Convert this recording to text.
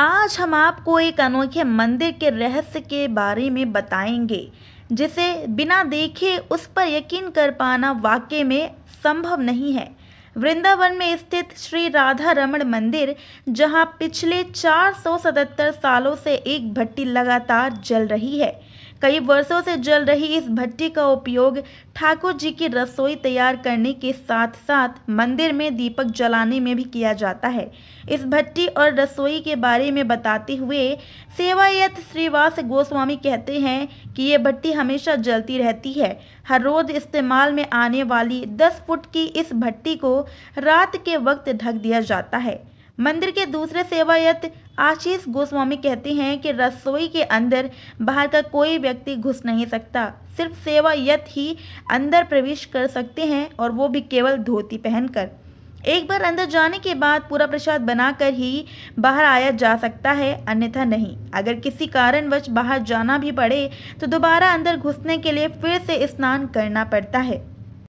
आज हम आपको एक अनोखे मंदिर के रहस्य के बारे में बताएंगे जिसे बिना देखे उस पर यकीन कर पाना वाकई में संभव नहीं है वृंदावन में स्थित श्री राधा रमण मंदिर जहां पिछले 477 सालों से एक भट्टी लगातार जल रही है कई वर्षों से जल रही इस भट्टी का उपयोग ठाकुर जी की रसोई तैयार करने के साथ साथ मंदिर में दीपक जलाने में भी किया जाता है इस भट्टी और रसोई के बारे में बताते हुए सेवायत श्रीवास गोस्वामी कहते हैं कि ये भट्टी हमेशा जलती रहती है हर रोज इस्तेमाल में आने वाली 10 फुट की इस भट्टी को रात के वक्त ढक दिया जाता है मंदिर के दूसरे सेवायत आशीष गोस्वामी कहते हैं कि रसोई के अंदर बाहर का कोई व्यक्ति घुस नहीं सकता सिर्फ सेवायत ही अंदर प्रवेश कर सकते हैं और वो भी केवल धोती पहनकर एक बार अंदर जाने के बाद पूरा प्रसाद बनाकर ही बाहर आया जा सकता है अन्यथा नहीं अगर किसी कारणवश बाहर जाना भी पड़े तो दोबारा अंदर घुसने के लिए फिर से स्नान करना पड़ता है